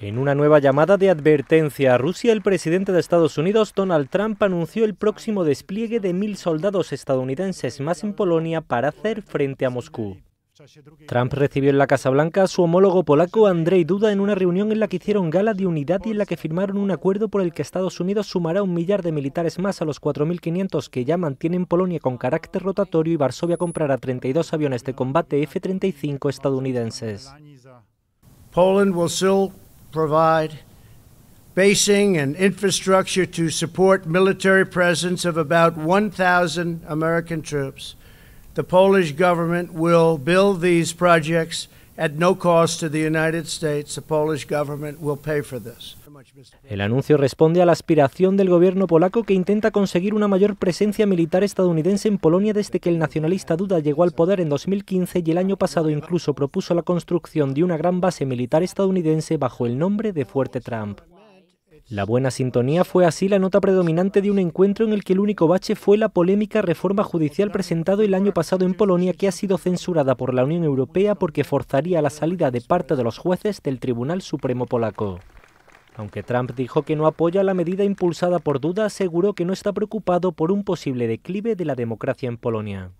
En una nueva llamada de advertencia a Rusia, el presidente de Estados Unidos, Donald Trump, anunció el próximo despliegue de mil soldados estadounidenses más en Polonia para hacer frente a Moscú. Trump recibió en la Casa Blanca a su homólogo polaco Andrei Duda en una reunión en la que hicieron gala de unidad y en la que firmaron un acuerdo por el que Estados Unidos sumará un millar de militares más a los 4.500 que ya mantienen Polonia con carácter rotatorio y Varsovia comprará 32 aviones de combate F-35 estadounidenses. provide basing and infrastructure to support military presence of about 1,000 American troops. The Polish government will build these projects at no cost to the United States. The Polish government will pay for this. El anuncio responde a la aspiración del gobierno polaco que intenta conseguir una mayor presencia militar estadounidense en Polonia desde que el nacionalista Duda llegó al poder en 2015 y el año pasado incluso propuso la construcción de una gran base militar estadounidense bajo el nombre de Fuerte Trump. La buena sintonía fue así la nota predominante de un encuentro en el que el único bache fue la polémica reforma judicial presentada el año pasado en Polonia que ha sido censurada por la Unión Europea porque forzaría la salida de parte de los jueces del Tribunal Supremo polaco. Aunque Trump dijo que no apoya la medida impulsada por Duda, aseguró que no está preocupado por un posible declive de la democracia en Polonia.